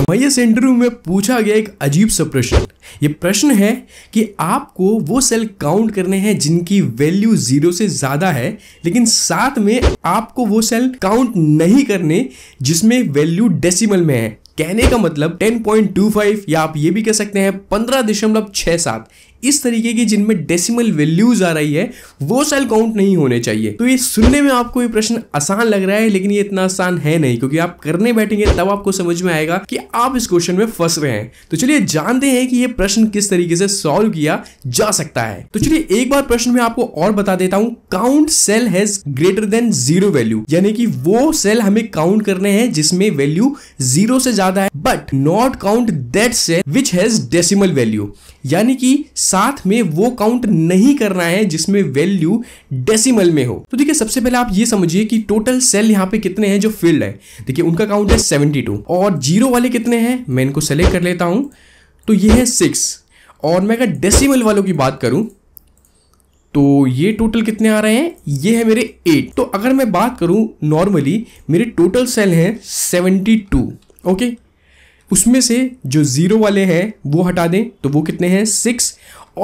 MIS interview में पूछा गया एक अजीब सा प्रश्न ये प्रश्न है कि आपको वो सेल काउंट करने हैं जिनकी वैल्यू जीरो से ज़्यादा है लेकिन साथ में आपको वो सेल काउंट नहीं करने जिसमें वैल्यू डेसिमल में है कहने का मतलब 10.25 या आप ये भी कह सकते हैं पंद्रह दशमलव छह सात इस तरीके की जिनमें डेसिमल वैल्यूज आ रही है वो सेल काउंट नहीं होने चाहिए तो ये सुनने में आपको ये प्रश्न आसान लग रहा है लेकिन ये इतना आसान है नहीं क्योंकि आप करने बैठेंगे तब आपको समझ में आएगा कि आप इस क्वेश्चन में फंस रहे हैं तो चलिए जानते हैं कि ये प्रश्न किस तरीके से सॉल्व किया जा सकता है तो चलिए एक बार प्रश्न में आपको और बता देता हूं count cell has greater than zero value यानी कि वो सेल हमें काउंट करने हैं जिसमें वैल्यू जीरो से ज्यादा है but not count that cell which has decimal value यानी कि साथ में वो काउंट नहीं करना है जिसमें वैल्यू डेसिमल में हो तो देखिए सबसे पहले आप ये समझिए कि टोटल सेल यहाँ पे कितने हैं जो फील्ड है देखिए उनका काउंट है सेवेंटी टू और जीरो वाले कितने हैं मैं इनको सेलेक्ट कर लेता हूँ तो ये है सिक्स और मैं अगर डेसीमल वालों की बात करूँ तो ये टोटल कितने आ रहे हैं ये है मेरे एट तो अगर मैं बात करूँ नॉर्मली मेरे टोटल सेल हैं सेवेंटी टू ओके उसमें से जो जीरो वाले हैं वो हटा दें तो वो कितने हैं सिक्स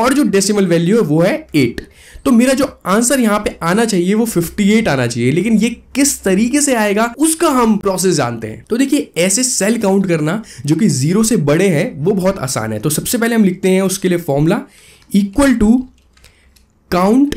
और जो डेसिमल वैल्यू है वो है एट तो मेरा जो आंसर यहां पे आना चाहिए वो 58 आना चाहिए लेकिन ये किस तरीके से आएगा उसका हम प्रोसेस जानते हैं तो देखिए ऐसे सेल काउंट करना जो कि जीरो से बड़े हैं वो बहुत आसान है तो सबसे पहले हम लिखते हैं उसके लिए formula equal to count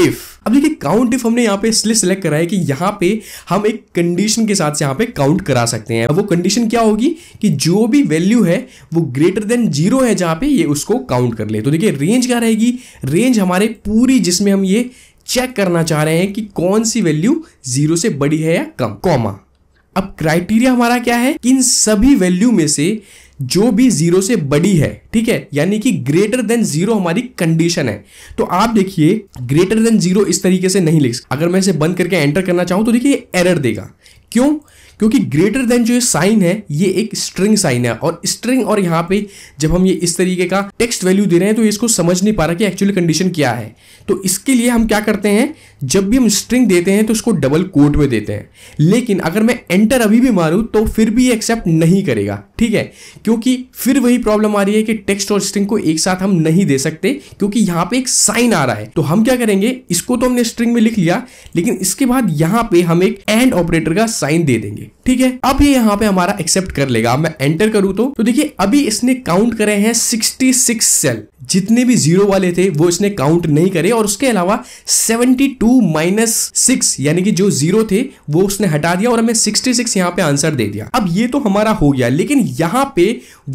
if अब देखिए काउंट इफ हमने यहाँ पे इसलिए सिलेक्ट करा है कि यहाँ पे हम एक कंडीशन के साथ यहाँ पे काउंट करा सकते हैं वो कंडीशन क्या होगी कि जो भी वैल्यू है वो ग्रेटर देन जीरो है जहाँ पे ये उसको काउंट कर ले तो देखिए रेंज क्या रहेगी रेंज हमारे पूरी जिसमें हम ये चेक करना चाह रहे हैं कि कौन सी वैल्यू जीरो से बड़ी है या कम कॉमा अब क्राइटेरिया हमारा क्या है कि इन सभी वैल्यू में से जो भी जीरो से बड़ी है ठीक है यानी कि ग्रेटर देन जीरो हमारी कंडीशन है तो आप देखिए ग्रेटर देन जीरो इस तरीके से नहीं लिख अगर मैं इसे बंद करके एंटर करना चाहूं तो देखिए एरर देगा क्यों क्योंकि ग्रेटर देन जो साइन है ये एक स्ट्रिंग साइन है और स्ट्रिंग और यहाँ पे जब हम ये इस तरीके का टेक्स्ट वैल्यू दे रहे हैं तो इसको समझ नहीं पा रहा कि एक्चुअली कंडीशन क्या है तो इसके लिए हम क्या करते हैं जब भी हम स्ट्रिंग देते हैं तो उसको डबल कोट में देते हैं लेकिन अगर मैं एंटर अभी भी मारूँ तो फिर भी ये एक्सेप्ट नहीं करेगा ठीक है क्योंकि फिर वही प्रॉब्लम आ रही है कि टेक्स्ट और स्ट्रिंग को एक साथ हम नहीं दे सकते क्योंकि यहाँ पे एक साइन आ रहा है तो हम क्या करेंगे इसको तो हमने स्ट्रिंग में लिख लिया लेकिन इसके बाद यहाँ पे हम एक एंड ऑपरेटर का साइन दे देंगे देंगे ठीक है अब ये यहाँ पे हमारा एक्सेप्ट कर लेगा मैं एंटर करूँ तो, तो देखिए अभी इसने काउंट करे हैं 66 सेल जितने भी जीरो वाले थे वो इसने काउंट नहीं करे और उसके अलावा 72 टू माइनस सिक्स यानी कि जो जीरो थे वो उसने हटा दिया और हमें 66 सिक्स यहाँ पे आंसर दे दिया अब ये तो हमारा हो गया लेकिन यहाँ पे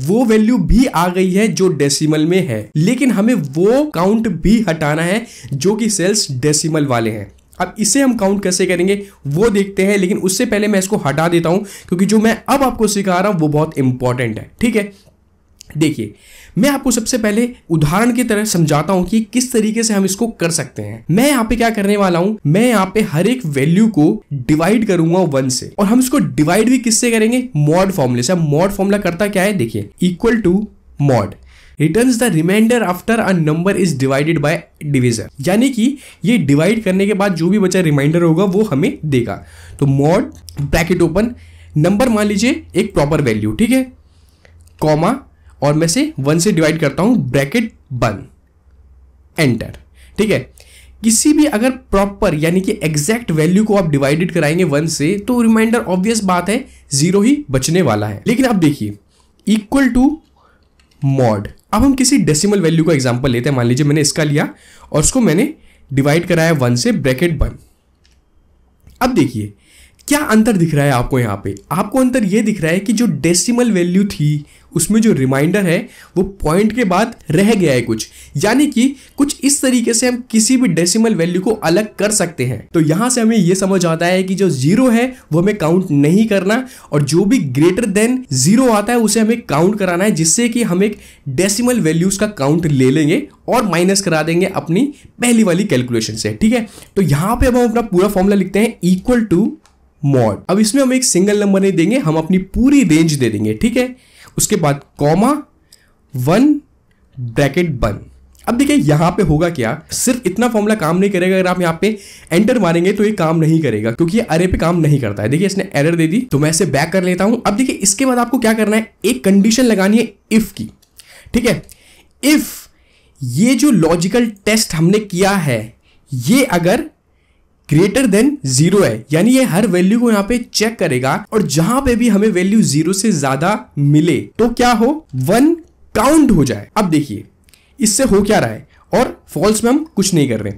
वो वैल्यू भी आ गई है जो डेसिमल में है लेकिन हमें वो काउंट भी हटाना है जो कि सेल्स डेसिमल वाले हैं अब इसे हम काउंट कैसे करेंगे वो देखते हैं लेकिन उससे पहले मैं इसको हटा देता हूं क्योंकि जो मैं अब आपको सिखा रहा हूं वो बहुत इंपॉर्टेंट है ठीक है देखिए मैं आपको सबसे पहले उदाहरण की तरह समझाता हूं कि किस तरीके से हम इसको कर सकते हैं मैं यहाँ पे क्या करने वाला हूं मैं यहाँ पे हर एक वैल्यू को डिवाइड करूंगा वन से और हम इसको डिवाइड भी किससे करेंगे मॉड फॉर्मूले से मॉड फॉर्मूला करता क्या है देखिए equal to mod return the remainder after a number is divided by division यानी कि ये डिवाइड करने के बाद जो भी बचा रिमाइंडर होगा वो हमें देगा तो मॉड ब्रैकेट ओपन नंबर मान लीजिए एक प्रॉपर वैल्यू ठीक है कॉमा और मैं से वन से डिवाइड करता हूं ब्रैकेट वन एंटर ठीक है किसी भी अगर प्रॉपर यानी कि एग्जैक्ट वैल्यू को आप डिवाइडेड कराएंगे वन से तो रिमाइंडर ऑब्वियस बात है जीरो ही बचने वाला है लेकिन आप देखिए इक्वल टू मॉड अब हम किसी डेसिमल वैल्यू का एग्जाम्पल लेते हैं मान लीजिए मैंने इसका लिया और उसको मैंने डिवाइड कराया वन से ब्रैकेट वन अब देखिए क्या अंतर दिख रहा है आपको यहाँ पे आपको अंतर ये दिख रहा है कि जो डेसिमल वैल्यू थी उसमें जो रिमाइंडर है वो पॉइंट के बाद रह गया है कुछ यानी कि कुछ इस तरीके से हम किसी भी डेसिमल वैल्यू को अलग कर सकते हैं तो यहाँ से हमें ये समझ आता है कि जो जीरो है वो हमें काउंट नहीं करना और जो भी ग्रेटर देन जीरो आता है उसे हमें काउंट कराना है जिससे कि हम एक डेसिमल वैल्यूज का काउंट ले लेंगे और माइनस करा देंगे अपनी पहली वाली कैलकुलेशन से ठीक है तो यहाँ पे अब हम अपना पूरा फॉर्मूला लिखते हैं इक्वल टू मॉड अब इसमें हम एक सिंगल नंबर नहीं देंगे हम अपनी पूरी रेंज दे देंगे ठीक है उसके बाद कॉमा वन ब्रैकेट वन अब देखिए यहां पे होगा क्या सिर्फ इतना फॉर्मूला काम नहीं करेगा अगर आप यहाँ पे एंटर मारेंगे तो ये काम नहीं करेगा क्योंकि ये अरे पे काम नहीं करता है देखिए इसने एरर दे दी तो मैं इसे बैक कर लेता हूं अब देखिए इसके बाद आपको क्या करना है एक कंडीशन लगानी है इफ की ठीक है इफ ये जो लॉजिकल टेस्ट हमने किया है ये अगर ग्रेटर देन जीरो है यानी ये हर वैल्यू को यहाँ पे चेक करेगा और जहां पे भी हमें वैल्यू जीरो से ज्यादा मिले तो क्या हो वन काउंट हो जाए अब देखिए इससे हो क्या रहा है और फॉल्स में हम कुछ नहीं कर रहे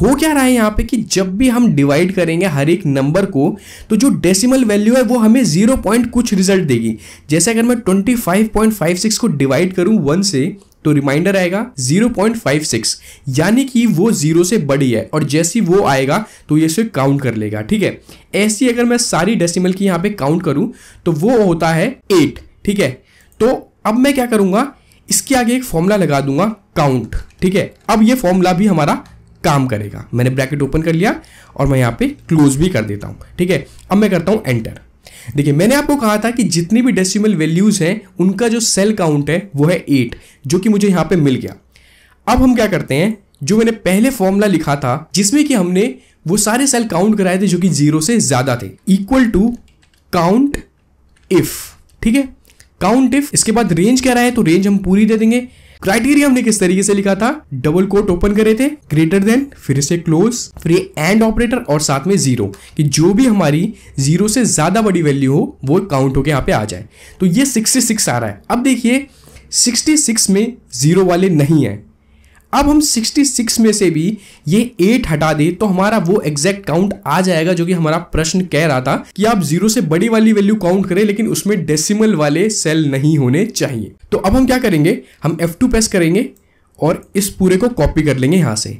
हो क्या रहा है यहाँ पे कि जब भी हम डिवाइड करेंगे हर एक नंबर को तो जो डेसिमल वैल्यू है वो हमें जीरो पॉइंट कुछ रिजल्ट देगी जैसे अगर मैं twenty five point five six को डिवाइड करूँ वन से तो रिमाइंडर आएगा 0.56 यानी कि वो जीरो से बड़ी है और जैसी वो आएगा तो ये इसे काउंट कर लेगा ठीक है ऐसी अगर मैं सारी डेसिमल की यहां पे काउंट करूं तो वो होता है एट ठीक है तो अब मैं क्या करूंगा इसके आगे एक फॉर्मूला लगा दूंगा काउंट ठीक है अब ये फॉर्मूला भी हमारा काम करेगा मैंने ब्रैकेट ओपन कर लिया और मैं यहां पे क्लोज भी कर देता हूं ठीक है अब मैं करता हूं एंटर देखिए मैंने आपको कहा था कि जितनी भी डेसिमल वैल्यूज़ हैं उनका जो सेल काउंट है वो है एट जो कि मुझे यहां पे मिल गया अब हम क्या करते हैं जो मैंने पहले फॉर्मूला लिखा था जिसमें कि हमने वो सारे सेल काउंट कराए थे जो कि जीरो से ज़्यादा थे इक्वल टू काउंट इफ़ ठीक है काउंट इफ इसके बाद रेंज क्या रहा है तो रेंज हम पूरी दे देंगे क्राइटेरिया हमने किस तरीके से लिखा था डबल कोट ओपन करे थे ग्रेटर देन फिर से क्लोज फिर एंड ऑपरेटर और साथ में जीरो कि जो भी हमारी जीरो से ज्यादा बड़ी वैल्यू हो वो काउंट होकर यहाँ पे आ जाए तो ये 66 आ रहा है अब देखिए 66 में जीरो वाले नहीं है अब हम 66 में से भी ये 8 हटा दे तो हमारा वो एग्जैक्ट काउंट आ जाएगा जो कि हमारा प्रश्न कह रहा था कि आप जीरो से बड़ी वाली वैल्यू काउंट करें लेकिन उसमें डेसिमल वाले सेल नहीं होने चाहिए तो अब हम क्या करेंगे हम F2 प्रेस करेंगे और इस पूरे को कॉपी कर लेंगे यहाँ से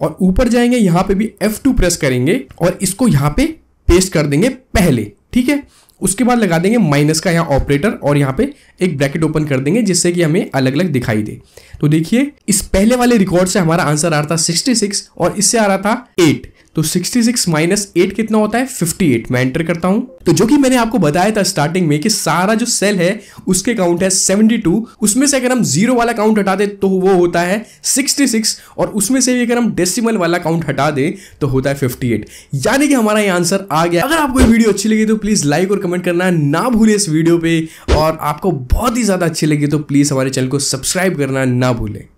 और ऊपर जाएंगे यहाँ पे भी F2 प्रेस करेंगे और इसको यहाँ पे पेस्ट कर देंगे पहले ठीक है उसके बाद लगा देंगे माइनस का यहाँ ऑपरेटर और यहाँ पे एक ब्रैकेट ओपन कर देंगे जिससे कि हमें अलग अलग दिखाई दे तो देखिए इस पहले वाले रिकॉर्ड से हमारा आंसर आ रहा था 66 और इससे आ रहा था तो 66 माइनस एट कितना होता है 58 मैं एंटर करता हूं तो जो कि मैंने आपको बताया था स्टार्टिंग में कि सारा जो सेल है उसके काउंट है 72 उसमें से अगर हम जीरो वाला काउंट हटा दे तो वो होता है 66 और उसमें से भी अगर हम डेसिमल वाला काउंट हटा दे तो होता है 58 यानी कि हमारा ये आंसर आ गया अगर आपको वीडियो अच्छी लगी तो प्लीज़ लाइक और कमेंट करना ना भूले इस वीडियो पे और आपको बहुत ही ज़्यादा अच्छी लगी तो प्लीज़ हमारे चैनल को सब्सक्राइब करना ना भूले